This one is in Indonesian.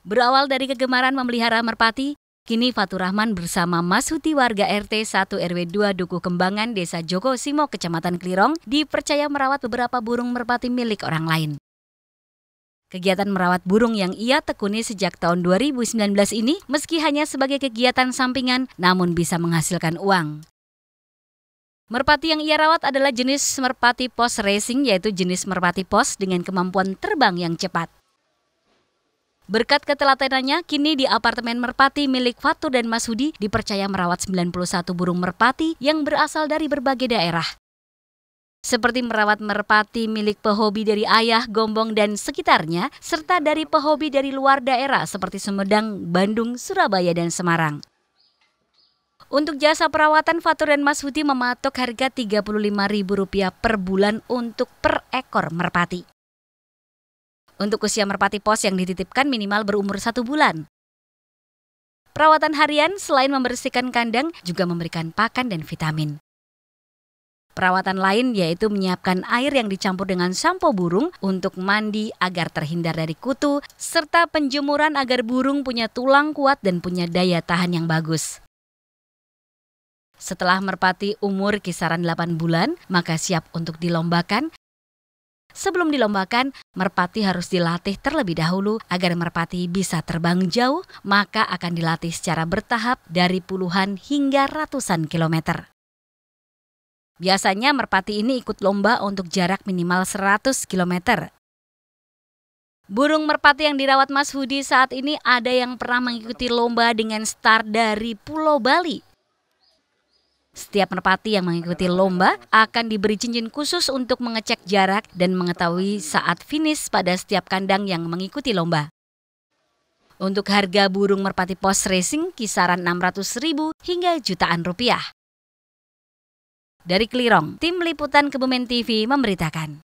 Berawal dari kegemaran memelihara merpati, kini Faturahman bersama Mas Huti warga RT 1 RW 2 Duku Kembangan Desa Joko Simo Kecamatan Klirong dipercaya merawat beberapa burung merpati milik orang lain. Kegiatan merawat burung yang ia tekuni sejak tahun 2019 ini meski hanya sebagai kegiatan sampingan namun bisa menghasilkan uang. Merpati yang ia rawat adalah jenis merpati pos racing yaitu jenis merpati pos dengan kemampuan terbang yang cepat. Berkat ketelatenannya, kini di apartemen merpati milik Fatu dan Mas Hudi dipercaya merawat 91 burung merpati yang berasal dari berbagai daerah. Seperti merawat merpati milik pehobi dari ayah, gombong, dan sekitarnya, serta dari pehobi dari luar daerah seperti Sumedang, Bandung, Surabaya, dan Semarang. Untuk jasa perawatan Fatur dan Mas Huti mematok harga Rp35.000 per bulan untuk per ekor merpati. Untuk usia merpati pos yang dititipkan minimal berumur satu bulan. Perawatan harian selain membersihkan kandang juga memberikan pakan dan vitamin. Perawatan lain yaitu menyiapkan air yang dicampur dengan sampo burung untuk mandi agar terhindar dari kutu, serta penjemuran agar burung punya tulang kuat dan punya daya tahan yang bagus. Setelah merpati umur kisaran 8 bulan, maka siap untuk dilombakan Sebelum dilombakan, merpati harus dilatih terlebih dahulu agar merpati bisa terbang jauh, maka akan dilatih secara bertahap dari puluhan hingga ratusan kilometer. Biasanya merpati ini ikut lomba untuk jarak minimal 100 km. Burung merpati yang dirawat Mas Hudi saat ini ada yang pernah mengikuti lomba dengan start dari Pulau Bali setiap merpati yang mengikuti lomba akan diberi cincin khusus untuk mengecek jarak dan mengetahui saat finish pada setiap kandang yang mengikuti lomba. Untuk harga burung merpati post racing kisaran 600.000 hingga jutaan rupiah. Dari Kelirong, tim liputan Kebumen TV memberitakan.